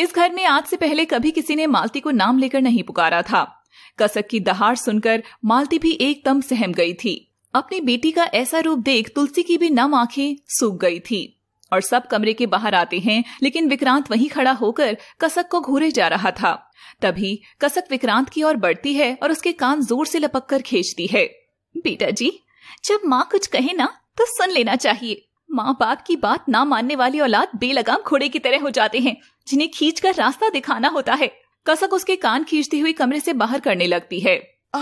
इस घर में आज से पहले कभी किसी ने मालती को नाम लेकर नहीं पुकारा था कसक की दहाड़ सुनकर मालती भी एकदम सहम गई थी अपनी बेटी का ऐसा रूप देख तुलसी की भी नम आंखें सूख गई थी और सब कमरे के बाहर आते हैं लेकिन विक्रांत वहीं खड़ा होकर कसक को घूरे जा रहा था तभी कसक विक्रांत की ओर बढ़ती है और उसके कान जोर से लपक कर खींचती है बेटा जी जब माँ कुछ कहे ना तो सुन लेना चाहिए माँ बाप की बात ना मानने वाली औलाद बेलगाम घोड़े की तरह हो जाते हैं जिन्हें खींच कर रास्ता दिखाना होता है कसक उसके कान खींचती हुई कमरे से बाहर करने लगती है आ,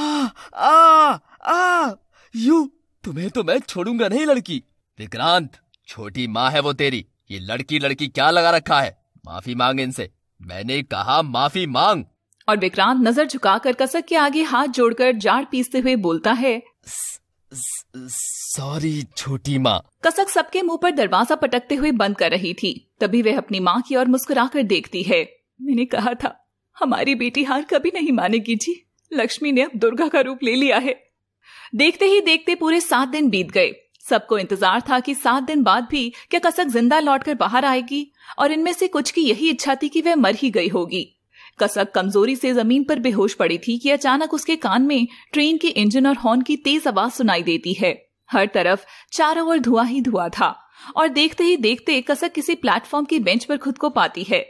आ, आ, यू तुम्हें तो मैं छोड़ूंगा नहीं लड़की विक्रांत छोटी माँ है वो तेरी ये लड़की लड़की क्या लगा रखा है माफी मांग इनसे मैंने कहा माफी मांग और विक्रांत नजर झुकाकर कसक के आगे हाथ जोड़कर जाड़ पीसते हुए बोलता है सॉरी छोटी माँ कसक सबके मुंह पर दरवाजा पटकते हुए बंद कर रही थी तभी वह अपनी माँ की ओर मुस्कुराकर देखती है मैंने कहा था हमारी बेटी हार कभी नहीं मानेगी जी लक्ष्मी ने अब दुर्गा का रूप ले लिया है देखते ही देखते पूरे सात दिन बीत गए सबको इंतजार था कि सात दिन बाद भी क्या कसक जिंदा लौटकर बाहर आएगी और इनमें से कुछ की यही इच्छा थी कि वह मर ही गई होगी कसक कमजोरी से जमीन पर बेहोश पड़ी थी कि अचानक उसके कान में ट्रेन के इंजन और हॉर्न की तेज आवाज सुनाई देती है हर तरफ चारों ओर धुआं ही धुआं था और देखते ही देखते कसक किसी प्लेटफॉर्म की बेंच पर खुद को पाती है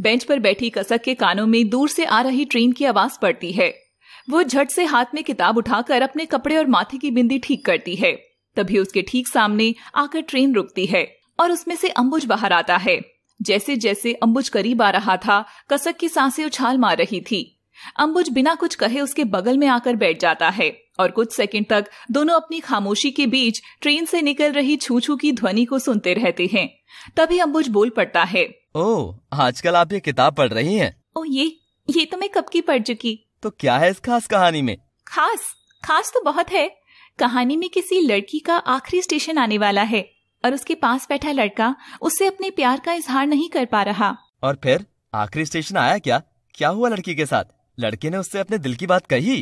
बेंच पर बैठी कसक के कानों में दूर से आ रही ट्रेन की आवाज पड़ती है वो झट से हाथ में किताब उठाकर अपने कपड़े और माथे की बिंदी ठीक करती है तभी उसके ठीक सामने आकर ट्रेन रुकती है और उसमें से अंबुज बाहर आता है जैसे जैसे अम्बुज करीब आ रहा था कसक की सांसें उछाल मार रही थी अम्बुज बिना कुछ कहे उसके बगल में आकर बैठ जाता है और कुछ सेकंड तक दोनों अपनी खामोशी के बीच ट्रेन से निकल रही छू छू की ध्वनि को सुनते रहते हैं तभी अम्बुज बोल पड़ता है ओ आजकल आप ये किताब पढ़ रही हैं? ओ ये ये तो मैं कब की पढ़ चुकी तो क्या है इस खास कहानी में खास खास तो बहुत है कहानी में किसी लड़की का आखिरी स्टेशन आने वाला है और उसके पास बैठा लड़का उससे अपने प्यार का इजहार नहीं कर पा रहा और फिर आखिरी स्टेशन आया क्या क्या हुआ लड़की के साथ लड़के ने उससे अपने दिल की बात कही